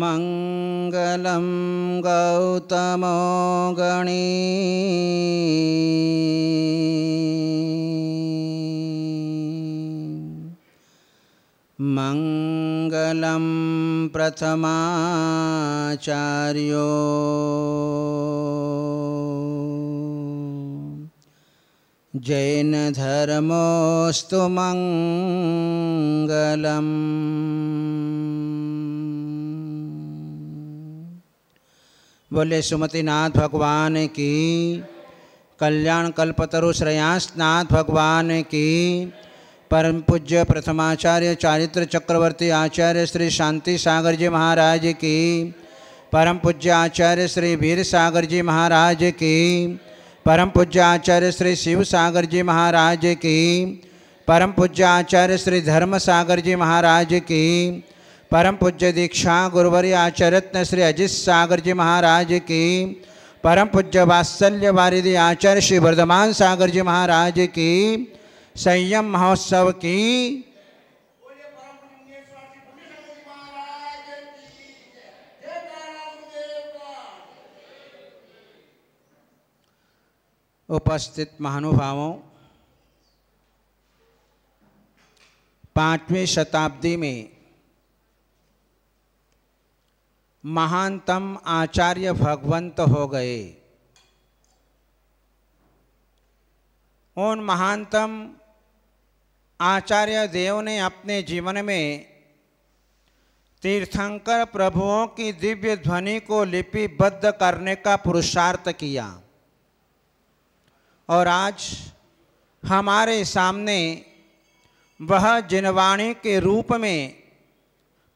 मङ्गलं गौतमो गणी मङ्गलं प्रथमाचार्यो जैनधर्मोऽस्तु मङ्गलम् बोले सुमतिनाथ भगवान की कल्याण कल्पतरु श्रेयांसनाथ भगवान की परम पूज्य प्रथमाचार्य चारित्र चक्रवर्ती आचार्य श्री शांति सागर जी महाराज की परम पूज्य आचार्य श्री वीर सागर जी महाराज की परम पूज्य आचार्य श्री शिव सागर जी महाराज की परम पूज्य आचार्य श्री धर्म सागर जी महाराज की परम पूज्य दीक्षा गुरुवरी आचरत्न श्री अजित सागर जी महाराज की परम पूज्य वात्सल्य वारिधि आचार्य श्री वर्धमान सागर जी महाराज की संयम महोत्सव की उपस्थित महानुभावों पांचवी शताब्दी में महानतम आचार्य भगवंत हो गए उन महानतम आचार्य देव ने अपने जीवन में तीर्थंकर प्रभुओं की दिव्य ध्वनि को लिपिबद्ध करने का पुरुषार्थ किया और आज हमारे सामने वह जिनवाणी के रूप में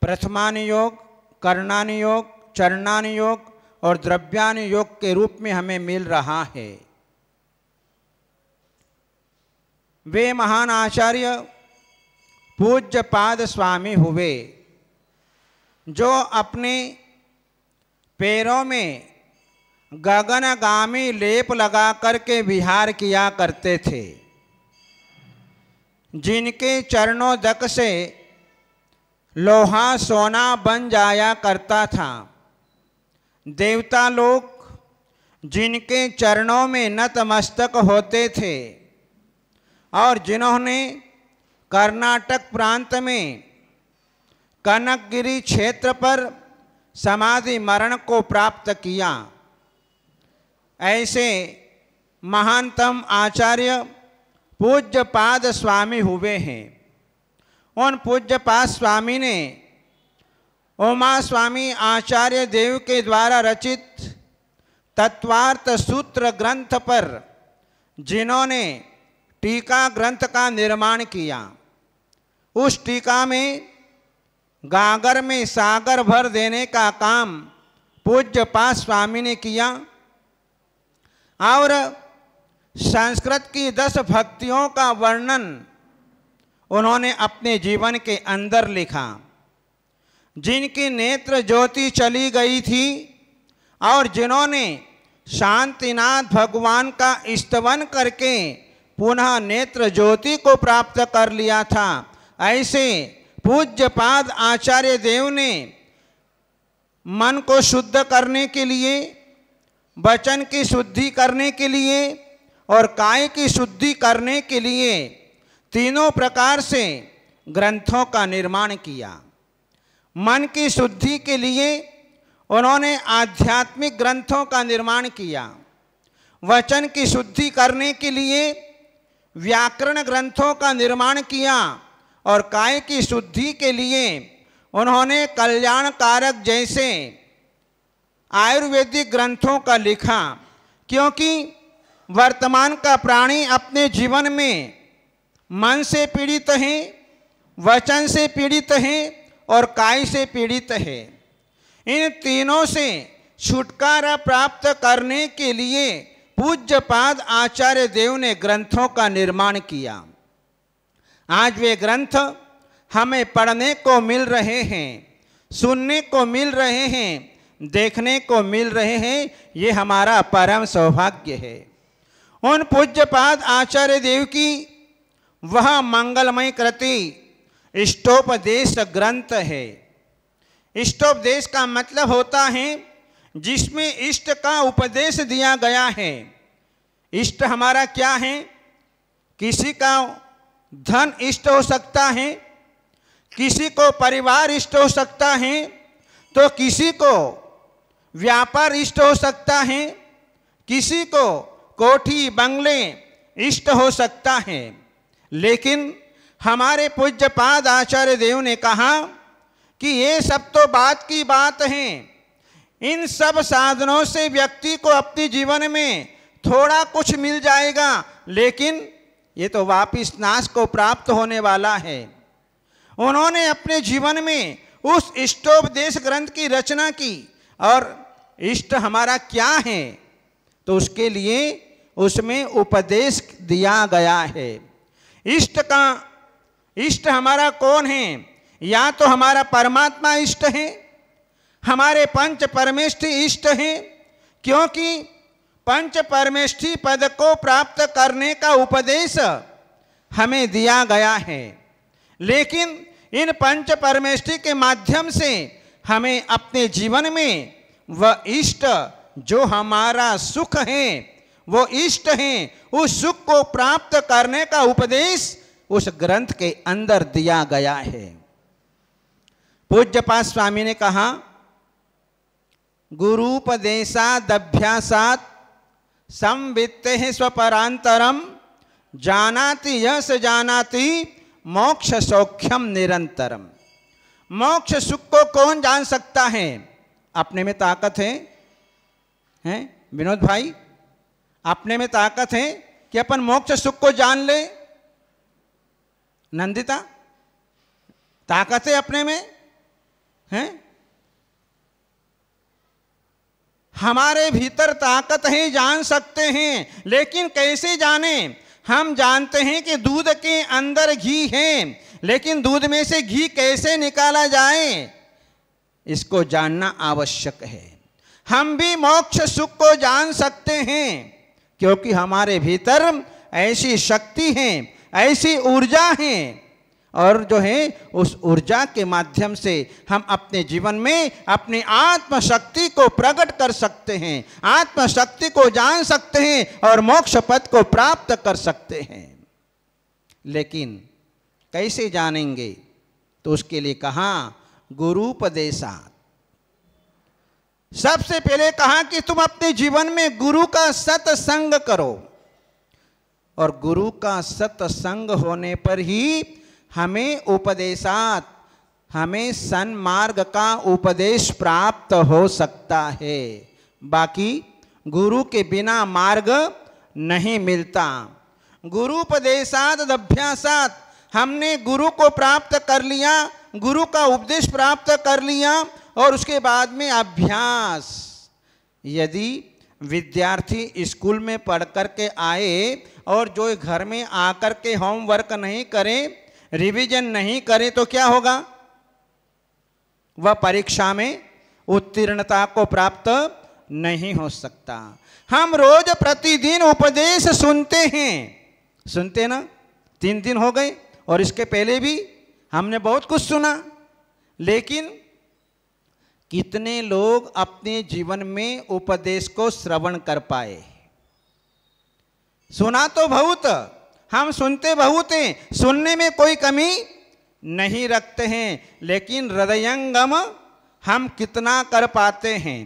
प्रथमानुयोग कर्णानुयोग चरणानुयोग और द्रव्यानुयोग के रूप में हमें मिल रहा है वे महान आचार्य पूज्य पाद स्वामी हुए जो अपने पैरों में गगनगामी लेप लगा करके विहार किया करते थे जिनके चरणों दक से लोहा सोना बन जाया करता था देवता लोग जिनके चरणों में नतमस्तक होते थे और जिन्होंने कर्नाटक प्रांत में कनकगिरी क्षेत्र पर समाधि मरण को प्राप्त किया ऐसे महानतम आचार्य पूज्य पाद स्वामी हुए हैं उन पूज्य पास स्वामी ने उमा स्वामी आचार्य देव के द्वारा रचित तत्वार्थ सूत्र ग्रंथ पर जिन्होंने टीका ग्रंथ का निर्माण किया उस टीका में गागर में सागर भर देने का काम पूज्य पास स्वामी ने किया और संस्कृत की दस भक्तियों का वर्णन उन्होंने अपने जीवन के अंदर लिखा जिनकी नेत्र ज्योति चली गई थी और जिन्होंने शांतिनाथ भगवान का स्तवन करके पुनः नेत्र ज्योति को प्राप्त कर लिया था ऐसे पूज्यपाद आचार्य देव ने मन को शुद्ध करने के लिए वचन की शुद्धि करने के लिए और काय की शुद्धि करने के लिए तीनों प्रकार से ग्रंथों का निर्माण किया मन की शुद्धि के लिए उन्होंने आध्यात्मिक ग्रंथों का निर्माण किया वचन की शुद्धि करने के लिए व्याकरण ग्रंथों का निर्माण किया और काय की शुद्धि के लिए उन्होंने कल्याण कारक जैसे आयुर्वेदिक ग्रंथों का लिखा क्योंकि वर्तमान का प्राणी अपने जीवन में मन से पीड़ित हैं वचन से पीड़ित हैं और काय से पीड़ित है इन तीनों से छुटकारा प्राप्त करने के लिए पूज्यपाद आचार्य देव ने ग्रंथों का निर्माण किया आज वे ग्रंथ हमें पढ़ने को मिल रहे हैं सुनने को मिल रहे हैं देखने को मिल रहे हैं ये हमारा परम सौभाग्य है उन पूज्यपाद आचार्य देव की वह मंगलमय कृति इष्टोपदेश ग्रंथ है इष्टोपदेश का मतलब होता है जिसमें इष्ट का उपदेश दिया गया है इष्ट हमारा क्या है किसी का धन इष्ट हो सकता है किसी को परिवार इष्ट हो सकता है तो किसी को व्यापार इष्ट हो सकता है किसी को कोठी बंगले इष्ट हो सकता है लेकिन हमारे पूज्य पाद आचार्य देव ने कहा कि ये सब तो बात की बात है इन सब साधनों से व्यक्ति को अपने जीवन में थोड़ा कुछ मिल जाएगा लेकिन ये तो वापिस नाश को प्राप्त होने वाला है उन्होंने अपने जीवन में उस इष्टोपदेश ग्रंथ की रचना की और इष्ट हमारा क्या है तो उसके लिए उसमें उपदेश दिया गया है इष्ट का इष्ट हमारा कौन है या तो हमारा परमात्मा इष्ट है हमारे पंच परमेष्ठि इष्ट हैं क्योंकि पंच परमेष्ठि पद को प्राप्त करने का उपदेश हमें दिया गया है लेकिन इन पंच परमेष्ठि के माध्यम से हमें अपने जीवन में वह इष्ट जो हमारा सुख है वो इष्ट हैं उस सुख को प्राप्त करने का उपदेश उस ग्रंथ के अंदर दिया गया है पूज्यपा स्वामी ने कहा गुरूपदेशादभ्यासात संवित्ते स्वपरांतरम जानाति यश जानाति मोक्ष सौख्यम निरंतरम मोक्ष सुख को कौन जान सकता है अपने में ताकत है हैं विनोद भाई अपने में ताकत है कि अपन मोक्ष सुख को जान ले नंदिता ताकत है अपने में हैं हमारे भीतर ताकत है जान सकते हैं लेकिन कैसे जाने हम जानते हैं कि दूध के अंदर घी है लेकिन दूध में से घी कैसे निकाला जाए इसको जानना आवश्यक है हम भी मोक्ष सुख को जान सकते हैं क्योंकि हमारे भीतर ऐसी शक्ति है ऐसी ऊर्जा है और जो है उस ऊर्जा के माध्यम से हम अपने जीवन में अपनी आत्मशक्ति को प्रकट कर सकते हैं आत्मशक्ति को जान सकते हैं और मोक्ष पद को प्राप्त कर सकते हैं लेकिन कैसे जानेंगे तो उसके लिए कहा गुरुपदेशा सबसे पहले कहा कि तुम अपने जीवन में गुरु का सत्संग करो और गुरु का सत्संग होने पर ही हमें उपदेशात हमें सन्मार्ग का उपदेश प्राप्त हो सकता है बाकी गुरु के बिना मार्ग नहीं मिलता गुरु उपदेशात अभ्यासात हमने गुरु को प्राप्त कर लिया गुरु का उपदेश प्राप्त कर लिया और उसके बाद में अभ्यास यदि विद्यार्थी स्कूल में पढ़ कर के आए और जो घर में आकर के होमवर्क नहीं करें रिवीजन नहीं करें तो क्या होगा वह परीक्षा में उत्तीर्णता को प्राप्त नहीं हो सकता हम रोज प्रतिदिन उपदेश सुनते हैं सुनते ना तीन दिन हो गए और इसके पहले भी हमने बहुत कुछ सुना लेकिन कितने लोग अपने जीवन में उपदेश को श्रवण कर पाए सुना तो बहुत हम सुनते बहुत हैं सुनने में कोई कमी नहीं रखते हैं लेकिन हृदयंगम हम कितना कर पाते हैं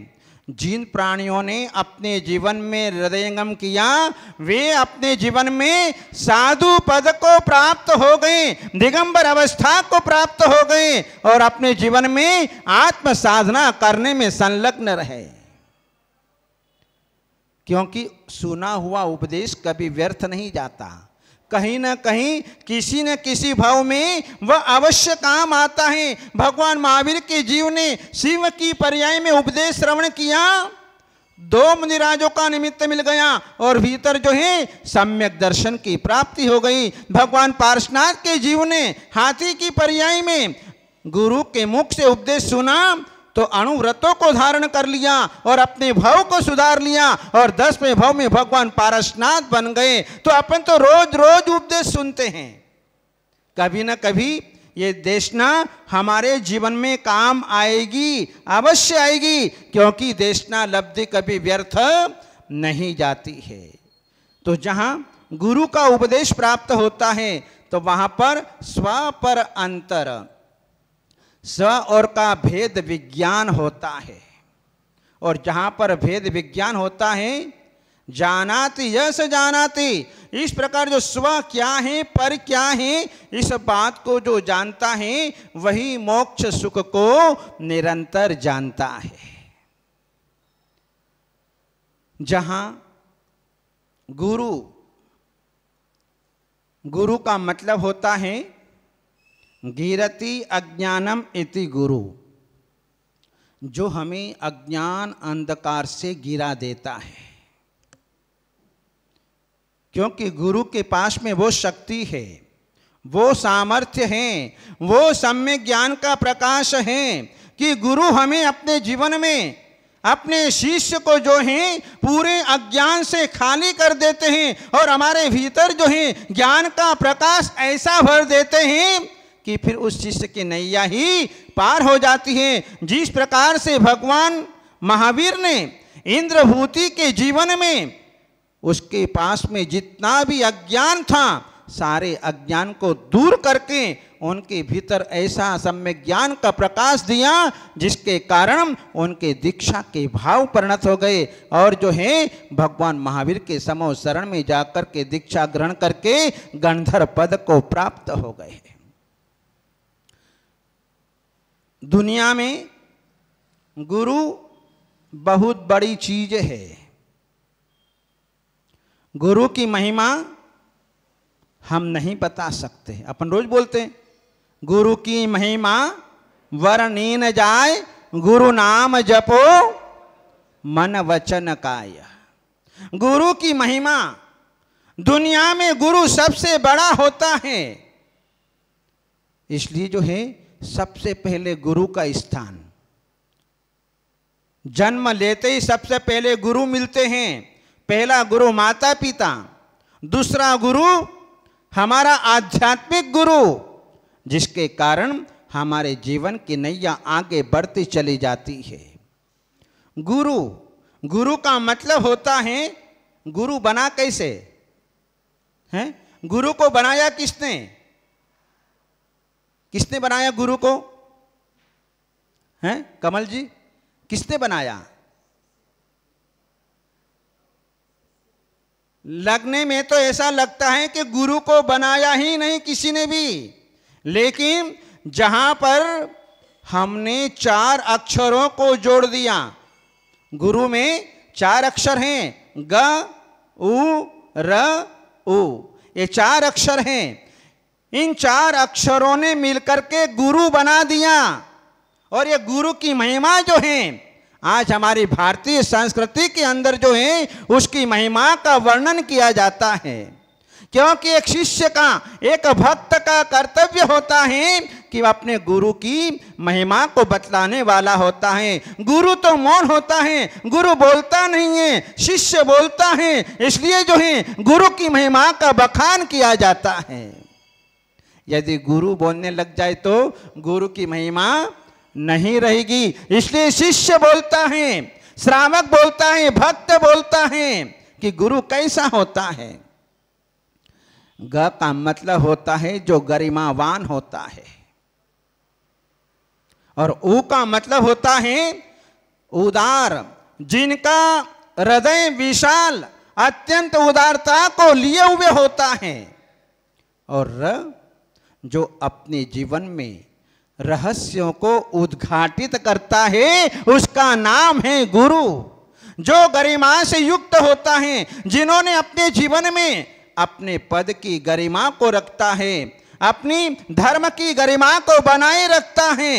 जिन प्राणियों ने अपने जीवन में हृदयंगम किया वे अपने जीवन में साधु पद को प्राप्त हो गए दिगंबर अवस्था को प्राप्त हो गए और अपने जीवन में आत्म साधना करने में संलग्न रहे क्योंकि सुना हुआ उपदेश कभी व्यर्थ नहीं जाता कहीं ना कहीं किसी न किसी भाव में वह अवश्य काम आता है भगवान महावीर के जीव ने शिव की पर्याय में उपदेश श्रवण किया दो मुनिराजों का निमित्त मिल गया और भीतर जो है सम्यक दर्शन की प्राप्ति हो गई भगवान पार्शनाथ के जीव ने हाथी की पर्याय में गुरु के मुख से उपदेश सुना तो अणुव्रतों को धारण कर लिया और अपने भाव को सुधार लिया और दसवें भाव में भगवान पारसनाथ बन गए तो अपन तो रोज रोज उपदेश सुनते हैं कभी ना कभी ये देशना हमारे जीवन में काम आएगी अवश्य आएगी क्योंकि देशना लब्धि कभी व्यर्थ नहीं जाती है तो जहां गुरु का उपदेश प्राप्त होता है तो वहां पर स्व पर अंतर स्व और का भेद विज्ञान होता है और जहां पर भेद विज्ञान होता है जानाति यश जानाति इस प्रकार जो स्व क्या है पर क्या है इस बात को जो जानता है वही मोक्ष सुख को निरंतर जानता है जहां गुरु गुरु का मतलब होता है गिरती अज्ञानम इति गुरु जो हमें अज्ञान अंधकार से गिरा देता है क्योंकि गुरु के पास में वो शक्ति है वो सामर्थ्य है वो सम्य ज्ञान का प्रकाश है कि गुरु हमें अपने जीवन में अपने शिष्य को जो है पूरे अज्ञान से खाली कर देते हैं और हमारे भीतर जो है ज्ञान का प्रकाश ऐसा भर देते हैं कि फिर उस शिष्य की नैया ही पार हो जाती है जिस प्रकार से भगवान महावीर ने इंद्रभूति के जीवन में उसके पास में जितना भी अज्ञान था सारे अज्ञान को दूर करके उनके भीतर ऐसा सम्य ज्ञान का प्रकाश दिया जिसके कारण उनके दीक्षा के भाव परिणत हो गए और जो है भगवान महावीर के समो शरण में जाकर के दीक्षा ग्रहण करके गणधर पद को प्राप्त हो गए दुनिया में गुरु बहुत बड़ी चीज है गुरु की महिमा हम नहीं बता सकते अपन रोज बोलते हैं गुरु की महिमा वर नीन जाए गुरु नाम जपो मन वचन काय गुरु की महिमा दुनिया में गुरु सबसे बड़ा होता है इसलिए जो है सबसे पहले गुरु का स्थान जन्म लेते ही सबसे पहले गुरु मिलते हैं पहला गुरु माता पिता दूसरा गुरु हमारा आध्यात्मिक गुरु जिसके कारण हमारे जीवन की नैया आगे बढ़ती चली जाती है गुरु गुरु का मतलब होता है गुरु बना कैसे हैं गुरु को बनाया किसने किसने बनाया गुरु को हैं कमल जी किसने बनाया लगने में तो ऐसा लगता है कि गुरु को बनाया ही नहीं किसी ने भी लेकिन जहां पर हमने चार अक्षरों को जोड़ दिया गुरु में चार अक्षर हैं ग उ र उ ये चार अक्षर हैं इन चार अक्षरों ने मिलकर के गुरु बना दिया और ये गुरु की महिमा जो है आज हमारी भारतीय संस्कृति के अंदर जो है उसकी महिमा का वर्णन किया जाता है क्योंकि एक शिष्य का एक भक्त का कर्तव्य होता है कि वह अपने गुरु की महिमा को बतलाने वाला होता है गुरु तो मौन होता है गुरु बोलता नहीं है शिष्य बोलता है इसलिए जो है गुरु की महिमा का बखान किया जाता है यदि गुरु बोलने लग जाए तो गुरु की महिमा नहीं रहेगी इसलिए शिष्य बोलता है श्रावक बोलता है भक्त बोलता है कि गुरु कैसा होता है ग का मतलब होता है जो गरिमावान होता है और ऊ का मतलब होता है उदार जिनका हृदय विशाल अत्यंत उदारता को लिए हुए होता है और र जो अपने जीवन में रहस्यों को उद्घाटित करता है उसका नाम है गुरु जो गरिमा से युक्त होता है जिन्होंने अपने जीवन में अपने पद की गरिमा को रखता है अपनी धर्म की गरिमा को बनाए रखता है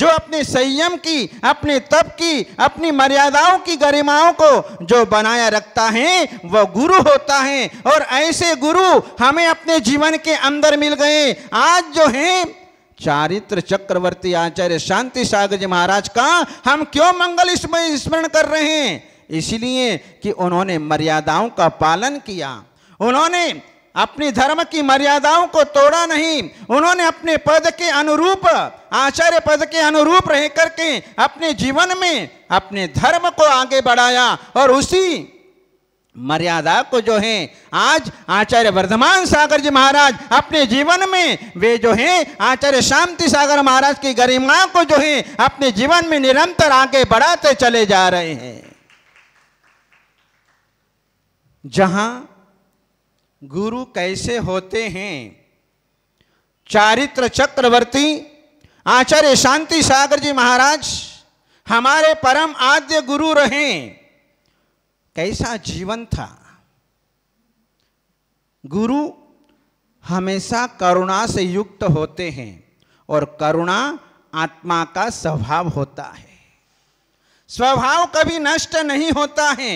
जो अपने संयम की अपने तप की अपनी मर्यादाओं की गरिमाओं को जो बनाया रखता है वह गुरु होता है और ऐसे गुरु हमें अपने जीवन के अंदर मिल गए आज जो हैं चारित्र चक्रवर्ती आचार्य शांति सागर जी महाराज का हम क्यों मंगल स्मरण कर रहे हैं इसलिए कि उन्होंने मर्यादाओं का पालन किया उन्होंने अपने धर्म की मर्यादाओं को तोड़ा नहीं उन्होंने अपने पद के अनुरूप आचार्य पद के अनुरूप रह करके अपने जीवन में अपने धर्म को आगे बढ़ाया और उसी मर्यादा को जो है आज आचार्य वर्धमान सागर जी महाराज अपने जीवन में वे जो है आचार्य शांति सागर महाराज की गरिमा को जो है अपने जीवन में निरंतर आगे बढ़ाते चले जा रहे हैं जहां गुरु कैसे होते हैं चारित्र चक्रवर्ती आचार्य शांति सागर जी महाराज हमारे परम आद्य गुरु रहे कैसा जीवन था गुरु हमेशा करुणा से युक्त होते हैं और करुणा आत्मा का स्वभाव होता है स्वभाव कभी नष्ट नहीं होता है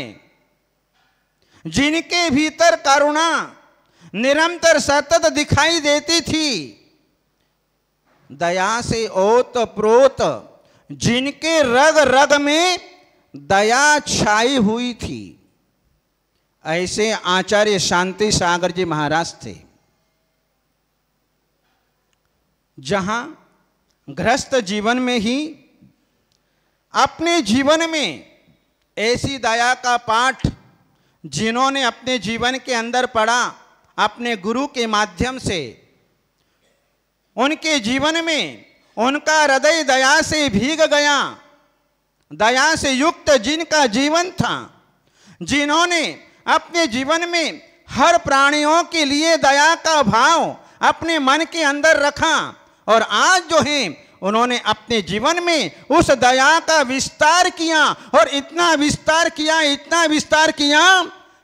जिनके भीतर करुणा निरंतर सतत दिखाई देती थी दया से ओत प्रोत जिनके रग रग में दया छाई हुई थी ऐसे आचार्य शांति सागर जी महाराज थे जहां ग्रस्त जीवन में ही अपने जीवन में ऐसी दया का पाठ जिन्होंने अपने जीवन के अंदर पढ़ा अपने गुरु के माध्यम से उनके जीवन में उनका हृदय दया से भीग गया दया से युक्त जिनका जीवन था जिन्होंने अपने जीवन में हर प्राणियों के लिए दया का भाव अपने मन के अंदर रखा और आज जो है उन्होंने अपने जीवन में उस दया का विस्तार किया और इतना विस्तार किया इतना विस्तार किया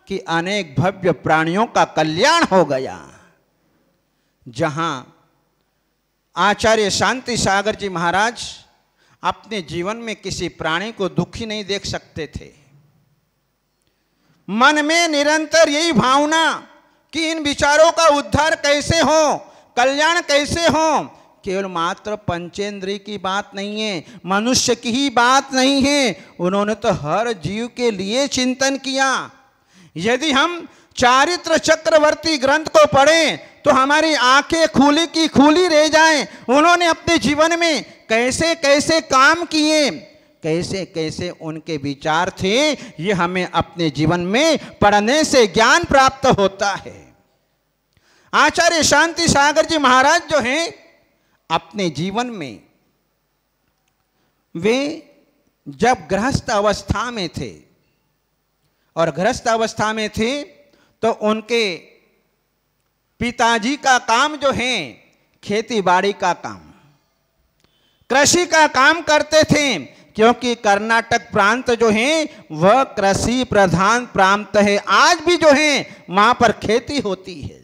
कि अनेक भव्य प्राणियों का कल्याण हो गया जहां आचार्य शांति सागर जी महाराज अपने जीवन में किसी प्राणी को दुखी नहीं देख सकते थे मन में निरंतर यही भावना कि इन विचारों का उद्धार कैसे हो कल्याण कैसे हो केवल मात्र पंचेंद्रिय की बात नहीं है मनुष्य की ही बात नहीं है उन्होंने तो हर जीव के लिए चिंतन किया यदि हम चारित्र चक्रवर्ती ग्रंथ को पढ़ें तो हमारी आंखें खुली की खुली रह जाएं उन्होंने अपने जीवन में कैसे कैसे काम किए कैसे कैसे उनके विचार थे ये हमें अपने जीवन में पढ़ने से ज्ञान प्राप्त होता है आचार्य शांति सागर जी महाराज जो हैं अपने जीवन में वे जब गृहस्थ अवस्था में थे और गृहस्थ अवस्था में थे तो उनके पिताजी का काम जो है खेती बाड़ी का काम कृषि का काम करते थे क्योंकि कर्नाटक प्रांत जो है वह कृषि प्रधान प्रांत है आज भी जो है वहां पर खेती होती है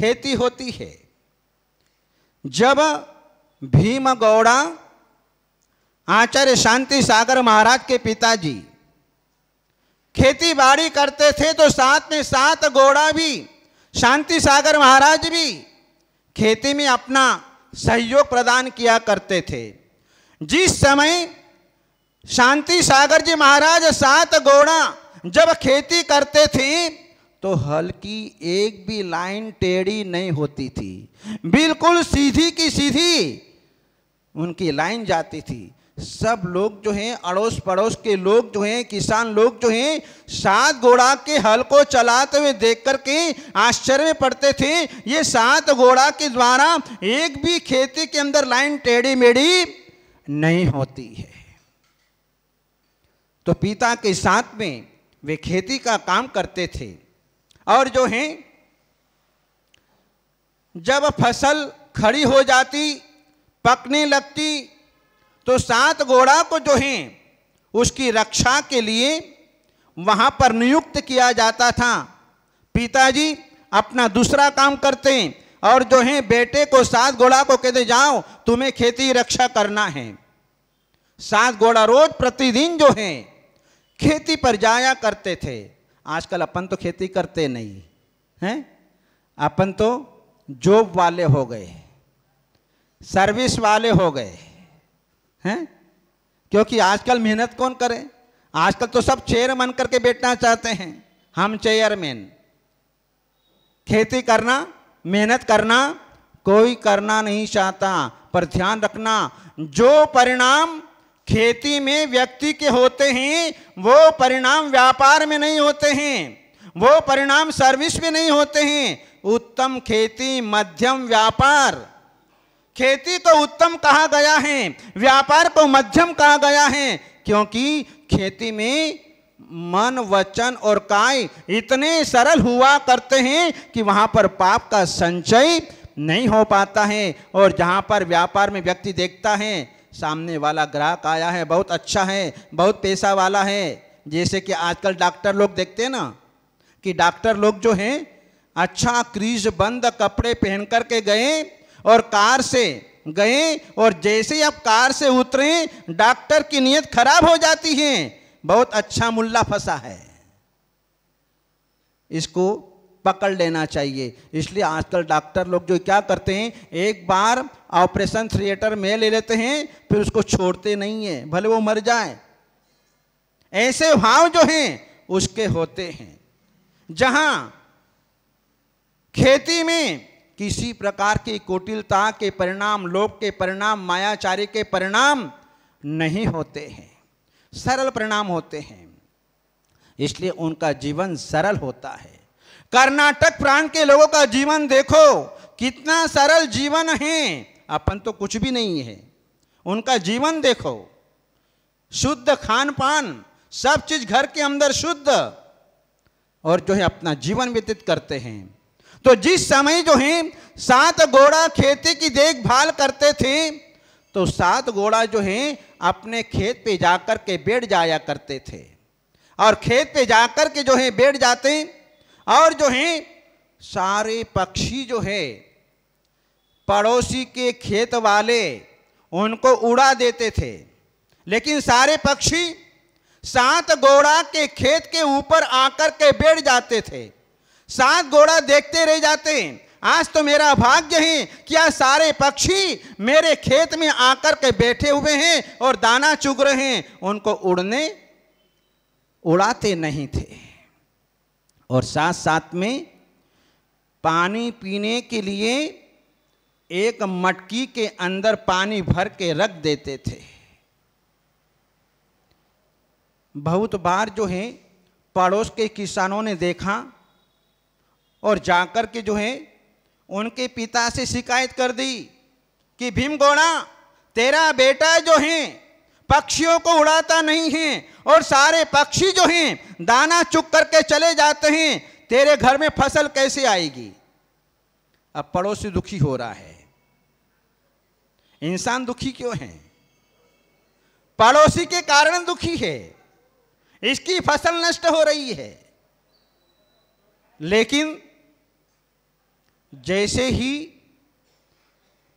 खेती होती है जब भीम गौड़ा आचार्य शांति सागर महाराज के पिताजी खेती बाड़ी करते थे तो साथ में साथ गौड़ा भी शांति सागर महाराज भी खेती में अपना सहयोग प्रदान किया करते थे जिस समय शांति सागर जी महाराज सात गौड़ा जब खेती करते थे तो हल्की एक भी लाइन टेढ़ी नहीं होती थी बिल्कुल सीधी की सीधी उनकी लाइन जाती थी सब लोग जो हैं अड़ोस पड़ोस के लोग जो हैं किसान लोग जो हैं सात घोड़ा के हल को चलाते हुए देख करके आश्चर्य में पड़ते थे ये सात घोड़ा के द्वारा एक भी खेती के अंदर लाइन टेढ़ी मेढ़ी नहीं होती है तो पिता के साथ में वे खेती का काम करते थे और जो हैं जब फसल खड़ी हो जाती पकने लगती तो सात घोड़ा को जो है उसकी रक्षा के लिए वहाँ पर नियुक्त किया जाता था पिताजी अपना दूसरा काम करते और जो है बेटे को सात घोड़ा को कहते जाओ तुम्हें खेती रक्षा करना है सात घोड़ा रोज प्रतिदिन जो है खेती पर जाया करते थे आजकल अपन तो खेती करते नहीं हैं अपन तो जॉब वाले हो गए सर्विस वाले हो गए हैं क्योंकि आजकल मेहनत कौन करे आजकल तो सब चेयरमैन करके बैठना चाहते हैं हम चेयरमैन खेती करना मेहनत करना कोई करना नहीं चाहता पर ध्यान रखना जो परिणाम खेती में व्यक्ति के होते हैं वो परिणाम व्यापार में नहीं होते हैं वो परिणाम सर्विस में नहीं होते हैं उत्तम खेती मध्यम व्यापार खेती तो उत्तम कहा गया है व्यापार को तो मध्यम कहा गया है क्योंकि खेती में मन वचन और काय इतने सरल हुआ करते हैं कि वहां पर पाप का संचय नहीं हो पाता है और जहां पर व्यापार में व्यक्ति देखता है सामने वाला ग्राहक आया है बहुत अच्छा है बहुत पैसा वाला है जैसे कि आजकल डॉक्टर लोग देखते हैं ना कि डॉक्टर लोग जो हैं अच्छा क्रीज बंद कपड़े पहन करके गए और कार से गए और जैसे ही आप कार से उतरे डॉक्टर की नीयत खराब हो जाती है बहुत अच्छा मुल्ला फंसा है इसको पकड़ लेना चाहिए इसलिए आजकल डॉक्टर लोग जो क्या करते हैं एक बार ऑपरेशन थिएटर में ले लेते हैं फिर उसको छोड़ते नहीं है भले वो मर जाए ऐसे भाव जो हैं उसके होते हैं जहां खेती में किसी प्रकार की कुटिलता के परिणाम लोक के परिणाम मायाचारी के परिणाम नहीं होते हैं सरल परिणाम होते हैं इसलिए उनका जीवन सरल होता है कर्नाटक प्रांत के लोगों का जीवन देखो कितना सरल जीवन है अपन तो कुछ भी नहीं है उनका जीवन देखो शुद्ध खान पान सब चीज घर के अंदर शुद्ध और जो है अपना जीवन व्यतीत करते हैं तो जिस समय जो है सात घोड़ा खेती की देखभाल करते थे तो सात घोड़ा जो है अपने खेत पे जाकर के बैठ जाया करते थे और खेत पे जाकर के जो है बैठ जाते और जो है सारे पक्षी जो है पड़ोसी के खेत वाले उनको उड़ा देते थे लेकिन सारे पक्षी सात घोड़ा के खेत के ऊपर आकर के बैठ जाते थे सात घोड़ा देखते रह जाते हैं आज तो मेरा भाग्य है कि आज सारे पक्षी मेरे खेत में आकर के बैठे हुए हैं और दाना चुग रहे हैं उनको उड़ने उड़ाते नहीं थे और साथ साथ में पानी पीने के लिए एक मटकी के अंदर पानी भर के रख देते थे बहुत बार जो है पड़ोस के किसानों ने देखा और जाकर के जो है उनके पिता से शिकायत कर दी कि भीम गोड़ा तेरा बेटा जो है पक्षियों को उड़ाता नहीं है और सारे पक्षी जो हैं दाना चुक करके चले जाते हैं तेरे घर में फसल कैसे आएगी अब पड़ोसी दुखी हो रहा है इंसान दुखी क्यों है पड़ोसी के कारण दुखी है इसकी फसल नष्ट हो रही है लेकिन जैसे ही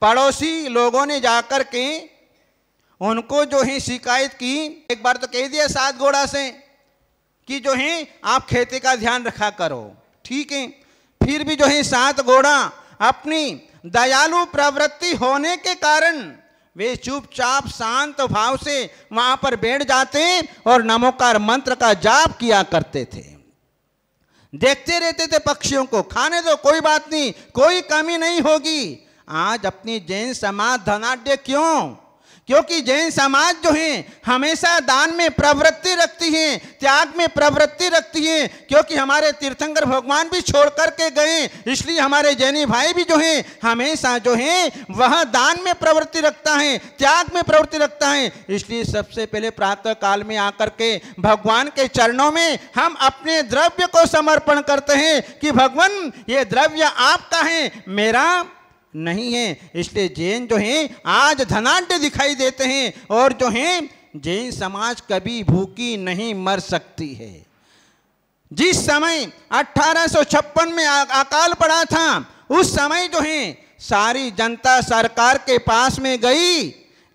पड़ोसी लोगों ने जाकर के उनको जो है शिकायत की एक बार तो कह दिया सात घोड़ा से कि जो है आप खेती का ध्यान रखा करो ठीक है फिर भी जो है सात घोड़ा अपनी दयालु प्रवृत्ति होने के कारण वे चुपचाप शांत भाव से वहां पर बैठ जाते और नमोकार मंत्र का जाप किया करते थे देखते रहते थे पक्षियों को खाने दो कोई बात नहीं कोई कमी नहीं होगी आज अपनी जैन समाज धनाढ़ क्यों क्योंकि जैन समाज जो है हमेशा दान में प्रवृत्ति रखती है त्याग में प्रवृत्ति रखती है क्योंकि हमारे तीर्थंकर भगवान भी छोड़ कर के गए इसलिए हमारे जैनी भाई भी जो है हमेशा जो है वह दान में प्रवृत्ति रखता है त्याग में प्रवृत्ति रखता है इसलिए सबसे पहले प्रातः काल में आकर के भगवान के चरणों में हम अपने द्रव्य को समर्पण करते हैं कि भगवान ये द्रव्य आपका है मेरा नहीं है इसलिए जैन जो हैं आज धनाढ़ दिखाई देते हैं और जो हैं जैन समाज कभी भूखी नहीं मर सकती है जिस समय अठारह में अकाल पड़ा था उस समय जो है सारी जनता सरकार के पास में गई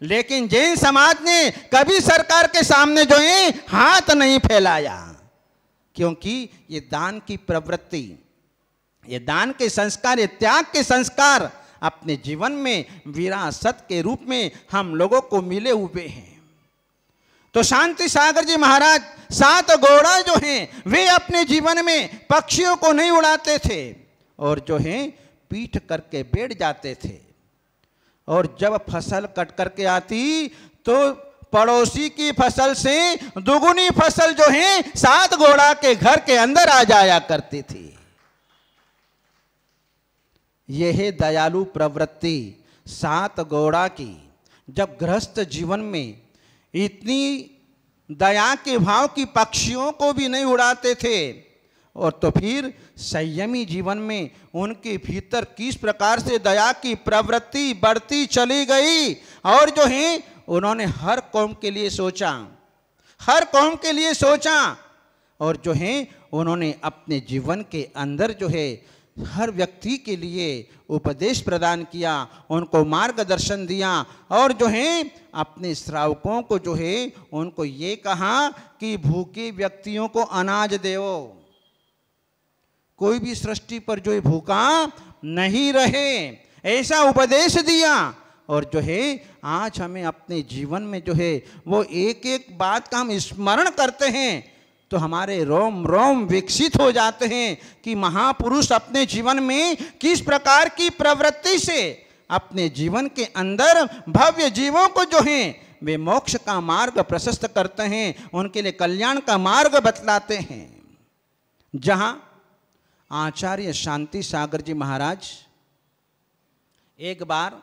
लेकिन जैन समाज ने कभी सरकार के सामने जो है हाथ नहीं फैलाया क्योंकि ये दान की प्रवृत्ति ये दान के संस्कार ये त्याग के संस्कार अपने जीवन में विरासत के रूप में हम लोगों को मिले हुए हैं तो शांति सागर जी महाराज सात घोड़ा जो हैं वे अपने जीवन में पक्षियों को नहीं उड़ाते थे और जो हैं पीठ करके बैठ जाते थे और जब फसल कट करके आती तो पड़ोसी की फसल से दुगुनी फसल जो है सात घोड़ा के घर के अंदर आ जाया करती थी यह दयालु प्रवृत्ति सात गौड़ा की जब गृहस्थ जीवन में इतनी दया के भाव की पक्षियों को भी नहीं उड़ाते थे और तो फिर संयमी जीवन में उनके भीतर किस प्रकार से दया की प्रवृत्ति बढ़ती चली गई और जो है उन्होंने हर कौम के लिए सोचा हर कौम के लिए सोचा और जो है उन्होंने अपने जीवन के अंदर जो है हर व्यक्ति के लिए उपदेश प्रदान किया उनको मार्गदर्शन दिया और जो है अपने श्रावकों को जो है उनको ये कहा कि भूखे व्यक्तियों को अनाज देओ कोई भी सृष्टि पर जो है भूखा नहीं रहे ऐसा उपदेश दिया और जो है आज हमें अपने जीवन में जो है वो एक एक बात का हम स्मरण करते हैं तो हमारे रोम रोम विकसित हो जाते हैं कि महापुरुष अपने जीवन में किस प्रकार की प्रवृत्ति से अपने जीवन के अंदर भव्य जीवों को जो हैं वे मोक्ष का मार्ग प्रशस्त करते हैं उनके लिए कल्याण का मार्ग बतलाते हैं जहां आचार्य शांति सागर जी महाराज एक बार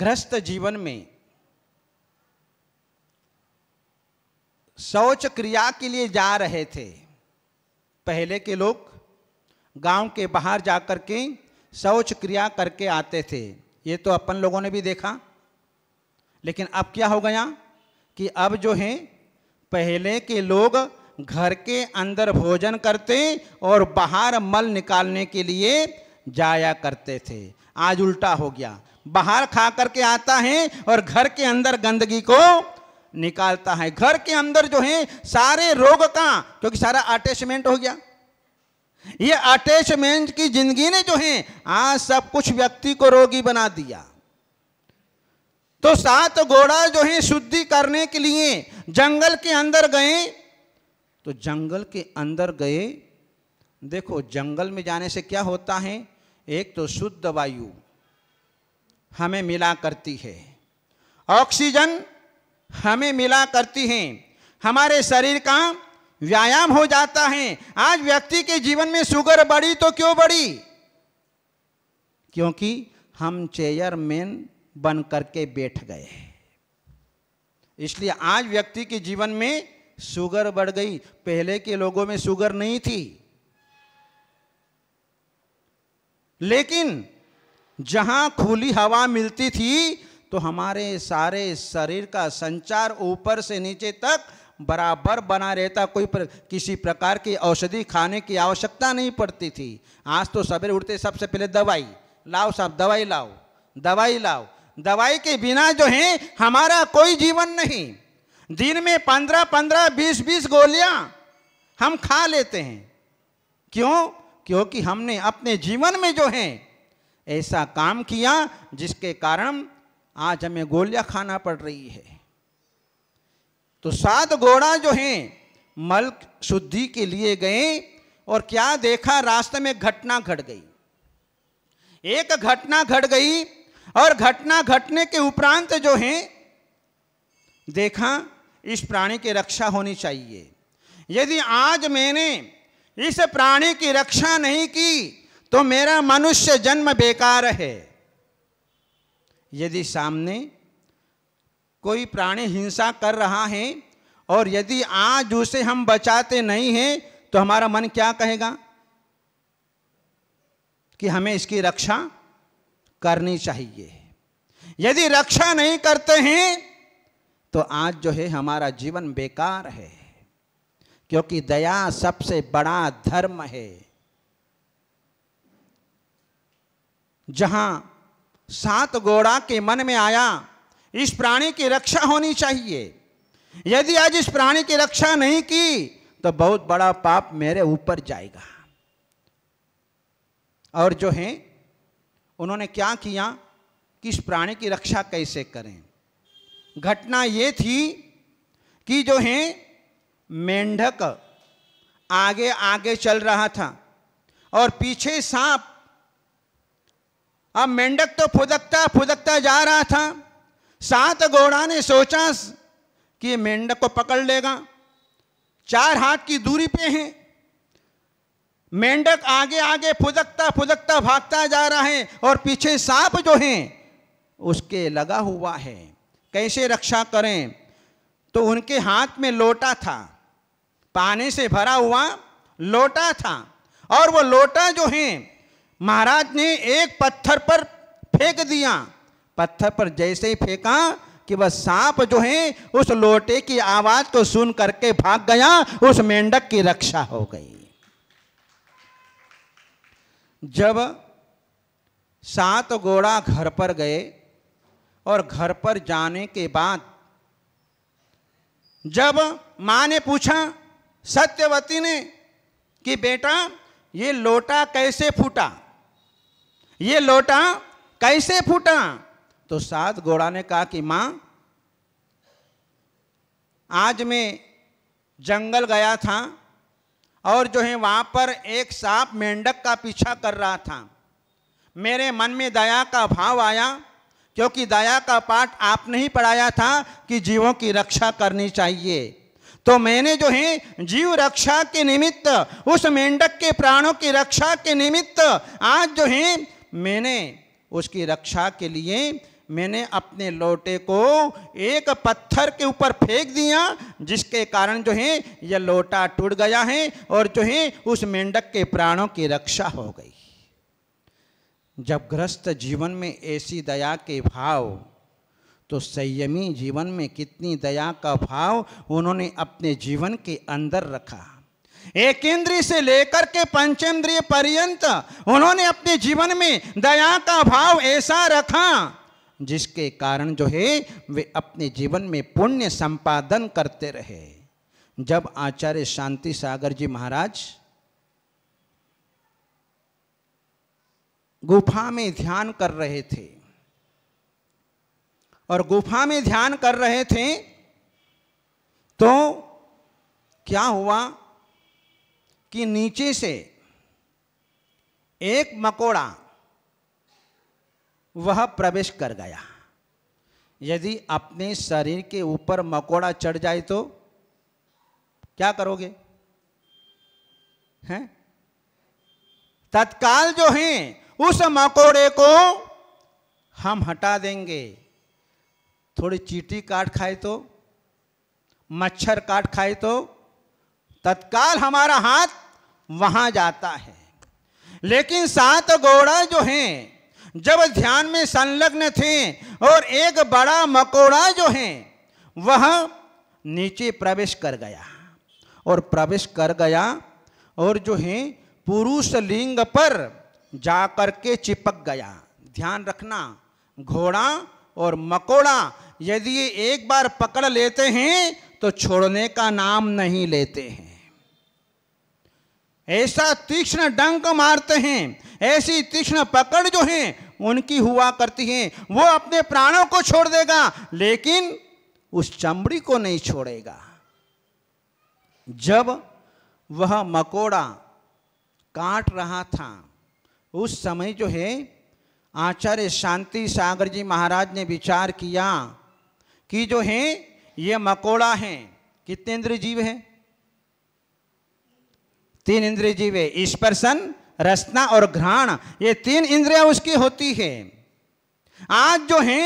ग्रस्त जीवन में शौच क्रिया के लिए जा रहे थे पहले के लोग गांव के बाहर जा कर के शौच क्रिया करके आते थे ये तो अपन लोगों ने भी देखा लेकिन अब क्या हो गया कि अब जो है पहले के लोग घर के अंदर भोजन करते और बाहर मल निकालने के लिए जाया करते थे आज उल्टा हो गया बाहर खा करके आता है और घर के अंदर गंदगी को निकालता है घर के अंदर जो है सारे रोग का क्योंकि सारा अटैचमेंट हो गया ये अटैचमेंट की जिंदगी ने जो है आज सब कुछ व्यक्ति को रोगी बना दिया तो सात घोड़ा जो है शुद्धि करने के लिए जंगल के अंदर गए तो जंगल के अंदर गए देखो जंगल में जाने से क्या होता है एक तो शुद्ध वायु हमें मिला करती है ऑक्सीजन हमें मिला करती हैं हमारे शरीर का व्यायाम हो जाता है आज व्यक्ति के जीवन में शुगर बढ़ी तो क्यों बढ़ी क्योंकि हम चेयरमैन बन करके बैठ गए इसलिए आज व्यक्ति के जीवन में शुगर बढ़ गई पहले के लोगों में शुगर नहीं थी लेकिन जहां खुली हवा मिलती थी तो हमारे सारे शरीर का संचार ऊपर से नीचे तक बराबर बना रहता कोई प्र, किसी प्रकार की औषधि खाने की आवश्यकता नहीं पड़ती थी आज तो सवेरे उठते सबसे पहले दवाई लाओ साहब दवाई लाओ दवाई लाओ दवाई के बिना जो है हमारा कोई जीवन नहीं दिन में पंद्रह पंद्रह बीस बीस गोलियां हम खा लेते हैं क्यों क्योंकि हमने अपने जीवन में जो है ऐसा काम किया जिसके कारण आज हमें गोलियां खाना पड़ रही है तो सात घोड़ा जो हैं मल्क शुद्धि के लिए गए और क्या देखा रास्ते में घटना घट गई एक घटना घट गई और घटना घटने के उपरांत जो है देखा इस प्राणी की रक्षा होनी चाहिए यदि आज मैंने इस प्राणी की रक्षा नहीं की तो मेरा मनुष्य जन्म बेकार है यदि सामने कोई प्राणी हिंसा कर रहा है और यदि आज उसे हम बचाते नहीं हैं तो हमारा मन क्या कहेगा कि हमें इसकी रक्षा करनी चाहिए यदि रक्षा नहीं करते हैं तो आज जो है हमारा जीवन बेकार है क्योंकि दया सबसे बड़ा धर्म है जहां सात गोड़ा के मन में आया इस प्राणी की रक्षा होनी चाहिए यदि आज इस प्राणी की रक्षा नहीं की तो बहुत बड़ा पाप मेरे ऊपर जाएगा और जो है उन्होंने क्या किया कि इस प्राणी की रक्षा कैसे करें घटना ये थी कि जो है मेंढक आगे आगे चल रहा था और पीछे सांप अब मेंढक तो फुदकता फुदकता जा रहा था सात घोड़ा ने सोचा कि मेंढक को पकड़ लेगा चार हाथ की दूरी पे है मेंढक आगे आगे फुदकता फुदकता भागता जा रहा है और पीछे सांप जो है उसके लगा हुआ है कैसे रक्षा करें तो उनके हाथ में लोटा था पानी से भरा हुआ लोटा था और वो लोटा जो है महाराज ने एक पत्थर पर फेंक दिया पत्थर पर जैसे ही फेंका कि वह सांप जो है उस लोटे की आवाज को सुन करके भाग गया उस मेंढक की रक्षा हो गई जब सात गोड़ा घर पर गए और घर पर जाने के बाद जब माँ ने पूछा सत्यवती ने कि बेटा ये लोटा कैसे फूटा ये लोटा कैसे फूटा तो सात घोड़ा ने कहा कि मां आज मैं जंगल गया था और जो है वहां पर एक सांप मेंढक का पीछा कर रहा था मेरे मन में दया का भाव आया क्योंकि दया का पाठ आपने ही पढ़ाया था कि जीवों की रक्षा करनी चाहिए तो मैंने जो है जीव रक्षा के निमित्त उस मेंढक के प्राणों की रक्षा के निमित्त आज जो है मैंने उसकी रक्षा के लिए मैंने अपने लोटे को एक पत्थर के ऊपर फेंक दिया जिसके कारण जो है यह लोटा टूट गया है और जो है उस मेंढक के प्राणों की रक्षा हो गई जब ग्रस्त जीवन में ऐसी दया के भाव तो संयमी जीवन में कितनी दया का भाव उन्होंने अपने जीवन के अंदर रखा एक इंद्रिय से लेकर के पंचेंद्रिय पर्यंत उन्होंने अपने जीवन में दया का भाव ऐसा रखा जिसके कारण जो है वे अपने जीवन में पुण्य संपादन करते रहे जब आचार्य शांति सागर जी महाराज गुफा में ध्यान कर रहे थे और गुफा में ध्यान कर रहे थे तो क्या हुआ कि नीचे से एक मकोड़ा वह प्रवेश कर गया यदि अपने शरीर के ऊपर मकोड़ा चढ़ जाए तो क्या करोगे हैं तत्काल जो है उस मकोड़े को हम हटा देंगे थोड़ी चीटी काट खाए तो मच्छर काट खाए तो तत्काल हमारा हाथ वहां जाता है लेकिन सात घोड़ा जो हैं जब ध्यान में संलग्न थे और एक बड़ा मकोड़ा जो है वह नीचे प्रवेश कर गया और प्रवेश कर गया और जो है पुरुष लिंग पर जाकर के चिपक गया ध्यान रखना घोड़ा और मकोड़ा यदि एक बार पकड़ लेते हैं तो छोड़ने का नाम नहीं लेते हैं ऐसा तीक्ष्ण डंक मारते हैं ऐसी तीक्ष्ण पकड़ जो है उनकी हुआ करती है वो अपने प्राणों को छोड़ देगा लेकिन उस चमड़ी को नहीं छोड़ेगा जब वह मकोड़ा काट रहा था उस समय जो है आचार्य शांति सागर जी महाराज ने विचार किया कि जो है ये मकोड़ा है कितने इंद्र जीव हैं तीन इंद्रिय जीव है स्पर्शन रसना और घ्राण ये तीन इंद्रियां उसकी होती है आज जो है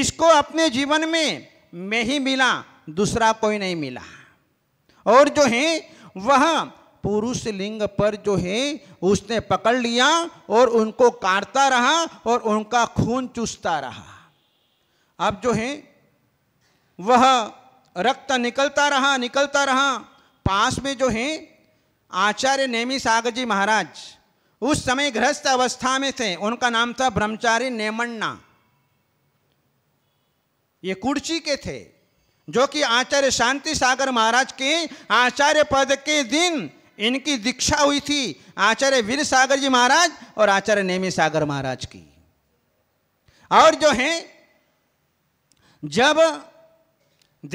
इसको अपने जीवन में मैं ही मिला दूसरा कोई नहीं मिला और जो है वह पुरुष लिंग पर जो है उसने पकड़ लिया और उनको काटता रहा और उनका खून चूसता रहा अब जो है वह रक्त निकलता रहा निकलता रहा पास में जो है आचार्य नेमी सागर जी महाराज उस समय गृहस्थ अवस्था में थे उनका नाम था ब्रह्मचारी नेमन्ना ये कुर्ची के थे जो कि आचार्य शांति सागर महाराज के आचार्य पद के दिन इनकी दीक्षा हुई थी आचार्य वीर सागर जी महाराज और आचार्य नेमी सागर महाराज की और जो है जब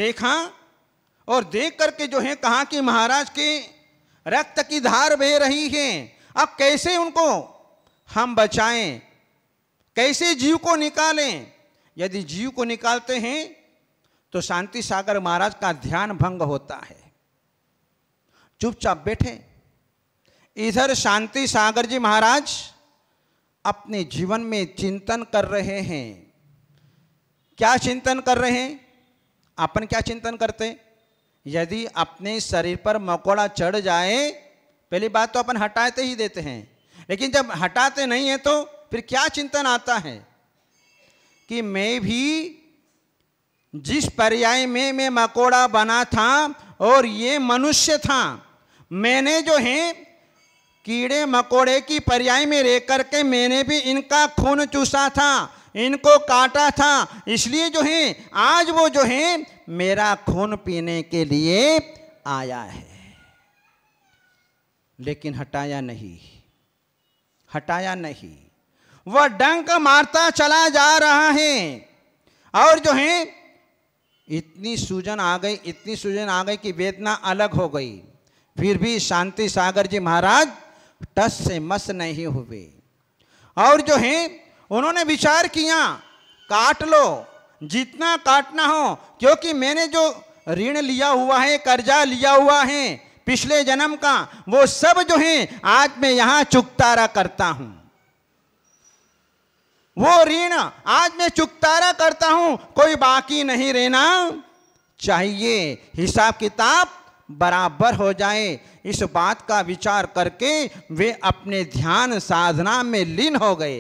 देखा और देख करके जो है कहा कि महाराज के रक्त की धार बह रही है अब कैसे उनको हम बचाएं कैसे जीव को निकालें यदि जीव को निकालते हैं तो शांति सागर महाराज का ध्यान भंग होता है चुपचाप बैठे इधर शांति सागर जी महाराज अपने जीवन में चिंतन कर रहे हैं क्या चिंतन कर रहे हैं अपन क्या चिंतन करते हैं यदि अपने शरीर पर मकोड़ा चढ़ जाए पहली बात तो अपन हटाते ही देते हैं लेकिन जब हटाते नहीं है तो फिर क्या चिंतन आता है कि मैं भी जिस पर्याय में मैं मकोड़ा बना था और ये मनुष्य था मैंने जो है कीड़े मकोड़े की पर्याय में रह करके मैंने भी इनका खून चूसा था इनको काटा था इसलिए जो है आज वो जो है मेरा खून पीने के लिए आया है लेकिन हटाया नहीं हटाया नहीं वह डंक मारता चला जा रहा है और जो है इतनी सूजन आ गई इतनी सूजन आ गई कि वेदना अलग हो गई फिर भी शांति सागर जी महाराज टस से मस नहीं हुए और जो है उन्होंने विचार किया काट लो जितना काटना हो क्योंकि मैंने जो ऋण लिया हुआ है कर्जा लिया हुआ है पिछले जन्म का वो सब जो है आज मैं यहां चुकतारा करता हूं वो ऋण आज मैं चुकतारा करता हूं कोई बाकी नहीं रहना चाहिए हिसाब किताब बराबर हो जाए इस बात का विचार करके वे अपने ध्यान साधना में लीन हो गए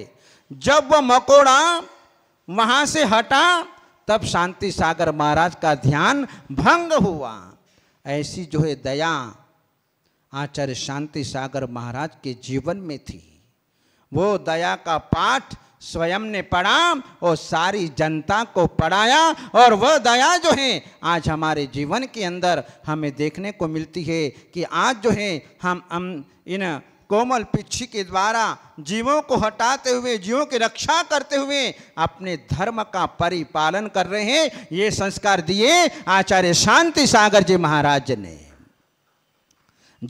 जब वह मकोड़ा वहां से हटा तब शांति सागर महाराज का ध्यान भंग हुआ ऐसी जो है दया आचार्य शांति सागर महाराज के जीवन में थी वो दया का पाठ स्वयं ने पढ़ा और सारी जनता को पढ़ाया और वह दया जो है आज हमारे जीवन के अंदर हमें देखने को मिलती है कि आज जो है हम, हम इन कोमल पिछी के द्वारा जीवों को हटाते हुए जीवों की रक्षा करते हुए अपने धर्म का परिपालन कर रहे हैं ये संस्कार दिए आचार्य शांति सागर जी महाराज ने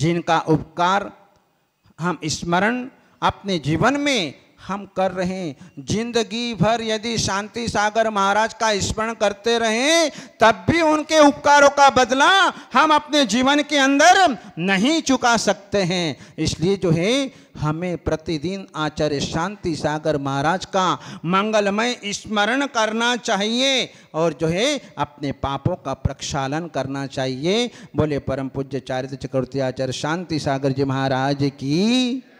जिनका उपकार हम स्मरण अपने जीवन में हम कर रहे हैं जिंदगी भर यदि शांति सागर महाराज का स्मरण करते रहें तब भी उनके उपकारों का बदला हम अपने जीवन के अंदर नहीं चुका सकते हैं इसलिए जो है हमें प्रतिदिन आचार्य शांति सागर महाराज का मंगलमय स्मरण करना चाहिए और जो है अपने पापों का प्रक्षालन करना चाहिए बोले परम पूज्य चारित्र चक्रवर्ती आचार्य शांति सागर जी महाराज की